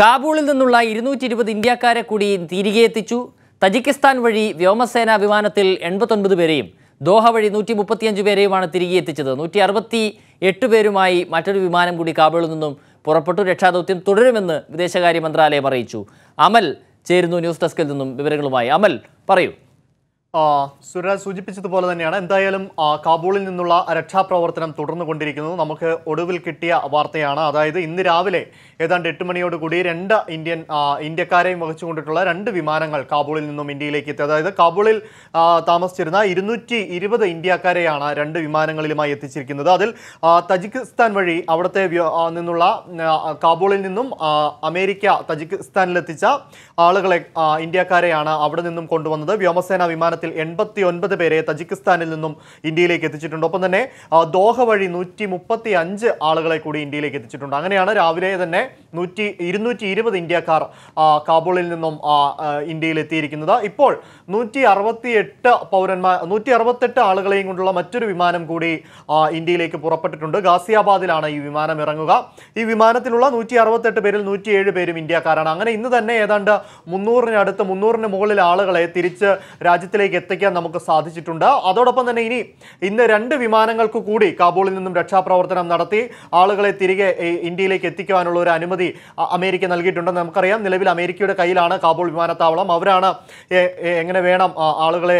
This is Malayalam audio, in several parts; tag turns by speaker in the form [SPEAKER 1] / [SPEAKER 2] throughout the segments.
[SPEAKER 1] കാബൂളിൽ നിന്നുള്ള ഇരുന്നൂറ്റി ഇരുപത് ഇന്ത്യക്കാരെ കൂടി തിരികെ എത്തിച്ചു തജിക്കിസ്ഥാൻ വഴി വ്യോമസേന വിമാനത്തിൽ എൺപത്തൊൻപത് പേരെയും ദോഹ വഴി നൂറ്റി മുപ്പത്തിയഞ്ച് പേരെയുമാണ് തിരികെ എത്തിച്ചത് നൂറ്റി അറുപത്തി എട്ട് പേരുമായി മറ്റൊരു വിമാനം കൂടി കാബൂളിൽ നിന്നും പുറപ്പെട്ടു രക്ഷാദൗത്യം തുടരുമെന്ന് വിദേശകാര്യ മന്ത്രാലയം അറിയിച്ചു അമൽ ചേരുന്നു ന്യൂസ് ഡെസ്കിൽ നിന്നും വിവരങ്ങളുമായി അമൽ പറയൂ
[SPEAKER 2] സുരാജ് സൂചിപ്പിച്ചതുപോലെ തന്നെയാണ് എന്തായാലും കാബൂളിൽ നിന്നുള്ള രക്ഷാപ്രവർത്തനം തുടർന്നു കൊണ്ടിരിക്കുന്നു നമുക്ക് ഒടുവിൽ കിട്ടിയ വാർത്തയാണ് അതായത് ഇന്ന് രാവിലെ ഏതാണ്ട് എട്ട് മണിയോടുകൂടി രണ്ട് ഇന്ത്യൻ ഇന്ത്യക്കാരെയും വഹിച്ചുകൊണ്ടിട്ടുള്ള രണ്ട് വിമാനങ്ങൾ കാബൂളിൽ നിന്നും ഇന്ത്യയിലേക്ക് എത്തി അതായത് കാബൂളിൽ താമസിച്ചിരുന്ന ഇരുന്നൂറ്റി ഇരുപത് ഇന്ത്യക്കാരെയാണ് രണ്ട് വിമാനങ്ങളിലുമായി എത്തിച്ചിരിക്കുന്നത് അതിൽ തജിക്കിസ്ഥാൻ വഴി അവിടുത്തെ നിന്നുള്ള കാബൂളിൽ നിന്നും അമേരിക്ക തജിക്കിസ്ഥാനിലെത്തിച്ച ആളുകളെ ഇന്ത്യക്കാരെയാണ് അവിടെ നിന്നും കൊണ്ടുവന്നത് വ്യോമസേന വിമാനത്തിൽ വിമാനത്തിൽ എൺപത്തി ഒൻപത് പേരെ തജിക്കിസ്ഥാനിൽ നിന്നും ഇന്ത്യയിലേക്ക് എത്തിച്ചിട്ടുണ്ട് ഒപ്പം തന്നെ ദോഹ വഴി നൂറ്റി മുപ്പത്തി അഞ്ച് ആളുകളെ കൂടി ഇന്ത്യയിലേക്ക് എത്തിച്ചിട്ടുണ്ട് അങ്ങനെയാണ് രാവിലെ തന്നെ നൂറ്റി ഇരുന്നൂറ്റി ഇരുപത് ഇന്ത്യക്കാർ കാബൂളിൽ നിന്നും ഇന്ത്യയിൽ എത്തിയിരിക്കുന്നത് ഇപ്പോൾ നൂറ്റി അറുപത്തിയെട്ട് പൗരന്മാർ നൂറ്റി അറുപത്തെട്ട് ആളുകളെയും കൊണ്ടുള്ള മറ്റൊരു വിമാനം കൂടി ഇന്ത്യയിലേക്ക് പുറപ്പെട്ടിട്ടുണ്ട് ഗാസിയാബാദിലാണ് ഈ വിമാനം ഇറങ്ങുക ഈ വിമാനത്തിലുള്ള നൂറ്റി അറുപത്തെട്ട് പേരിൽ നൂറ്റിയേഴ് പേരും ഇന്ത്യക്കാരാണ് അങ്ങനെ ഇന്ന് തന്നെ ഏതാണ്ട് മുന്നൂറിനടുത്ത് മുന്നൂറിന് മുകളിൽ ആളുകളെ തിരിച്ച് രാജ്യത്തിലേക്ക് കാബൂളിലേക്ക് എത്തിക്കാൻ നമുക്ക് സാധിച്ചിട്ടുണ്ട് അതോടൊപ്പം തന്നെ ഇനി ഇന്ന് രണ്ട് വിമാനങ്ങൾക്ക് കൂടി കാബൂളിൽ നിന്നും രക്ഷാപ്രവർത്തനം നടത്തി ആളുകളെ തിരികെ ഇന്ത്യയിലേക്ക് എത്തിക്കുവാനുള്ള ഒരു അനുമതി അമേരിക്ക നൽകിയിട്ടുണ്ടെന്ന് നമുക്കറിയാം നിലവിൽ അമേരിക്കയുടെ കയ്യിലാണ് കാബൂൾ വിമാനത്താവളം അവരാണ് എങ്ങനെ വേണം ആളുകളെ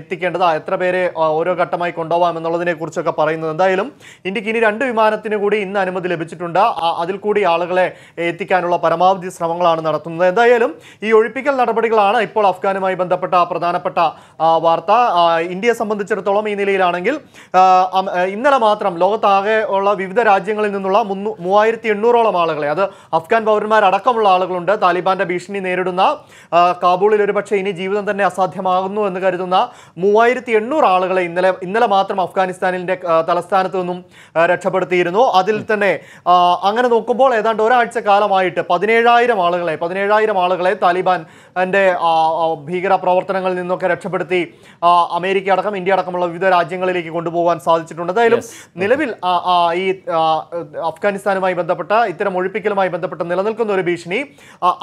[SPEAKER 2] എത്തിക്കേണ്ടത് എത്ര പേരെ ഓരോ ഘട്ടമായി കൊണ്ടുപോകാം എന്നുള്ളതിനെ കുറിച്ചൊക്കെ പറയുന്നത് എന്തായാലും ഇന്ത്യക്ക് ഇനി രണ്ട് വിമാനത്തിന് കൂടി ഇന്ന് അനുമതി ലഭിച്ചിട്ടുണ്ട് അതിൽ കൂടി ആളുകളെ എത്തിക്കാനുള്ള പരമാവധി ശ്രമങ്ങളാണ് നടത്തുന്നത് എന്തായാലും ഈ ഒഴിപ്പിക്കൽ നടപടികളാണ് ഇപ്പോൾ അഫ്ഗാനുമായി ബന്ധപ്പെട്ട പ്രധാനപ്പെട്ട വാർത്ത ഇന്ത്യയെ സംബന്ധിച്ചിടത്തോളം ഈ നിലയിലാണെങ്കിൽ ഇന്നലെ മാത്രം ലോകത്താകെ ഉള്ള വിവിധ രാജ്യങ്ങളിൽ നിന്നുള്ള മൂവായിരത്തി എണ്ണൂറോളം ആളുകളെ അത് അഫ്ഗാൻ പൗരന്മാരടക്കമുള്ള ആളുകളുണ്ട് താലിബാന്റെ ഭീഷണി നേരിടുന്ന കാബൂളിൽ ഒരുപക്ഷെ ഇനി ജീവിതം തന്നെ അസാധ്യമാകുന്നു എന്ന് കരുതുന്ന മൂവായിരത്തി എണ്ണൂറ് ആളുകളെ ഇന്നലെ ഇന്നലെ മാത്രം അഫ്ഗാനിസ്ഥാനിൻ്റെ തലസ്ഥാനത്ത് നിന്നും രക്ഷപ്പെടുത്തിയിരുന്നു അതിൽ തന്നെ അങ്ങനെ നോക്കുമ്പോൾ ഏതാണ്ട് ഒരാഴ്ച കാലമായിട്ട് പതിനേഴായിരം ആളുകളെ പതിനേഴായിരം ആളുകളെ താലിബാൻ ഭീകര പ്രവർത്തനങ്ങളിൽ നിന്നൊക്കെ രക്ഷപ്പെടുത്തി ഉപയോഗപ്പെടുത്തി അമേരിക്ക അടക്കം ഇന്ത്യ അടക്കമുള്ള വിവിധ രാജ്യങ്ങളിലേക്ക് കൊണ്ടുപോകാൻ സാധിച്ചിട്ടുണ്ട് എന്തായാലും നിലവിൽ ഈ അഫ്ഗാനിസ്ഥാനുമായി ബന്ധപ്പെട്ട ഇത്തരം ഒഴിപ്പിക്കലുമായി ബന്ധപ്പെട്ട് നിലനിൽക്കുന്ന ഒരു ഭീഷണി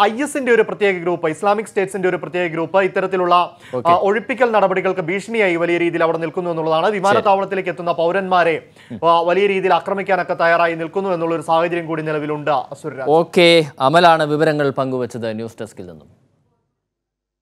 [SPEAKER 2] ഐ എസിന്റെ ഒരു പ്രത്യേക ഗ്രൂപ്പ് ഇസ്ലാമിക് സ്റ്റേറ്റ്സിന്റെ ഒരു പ്രത്യേക ഗ്രൂപ്പ് ഇത്തരത്തിലുള്ള ഒഴിപ്പിക്കൽ നടപടികൾക്ക് ഭീഷണിയായി വലിയ രീതിയിൽ അവിടെ നിൽക്കുന്നു എന്നുള്ളതാണ് വിമാനത്താവളത്തിലേക്ക് എത്തുന്ന പൗരന്മാരെ വലിയ രീതിയിൽ ആക്രമിക്കാനൊക്കെ തയ്യാറായി നിൽക്കുന്നു എന്നുള്ള ഒരു സാഹചര്യം കൂടി നിലവിലുണ്ട്
[SPEAKER 1] ഓക്കെ അമലാണ് വിവരങ്ങൾ പങ്കുവച്ചത് ന്യൂസ് ഡെസ്കിൽ നിന്നും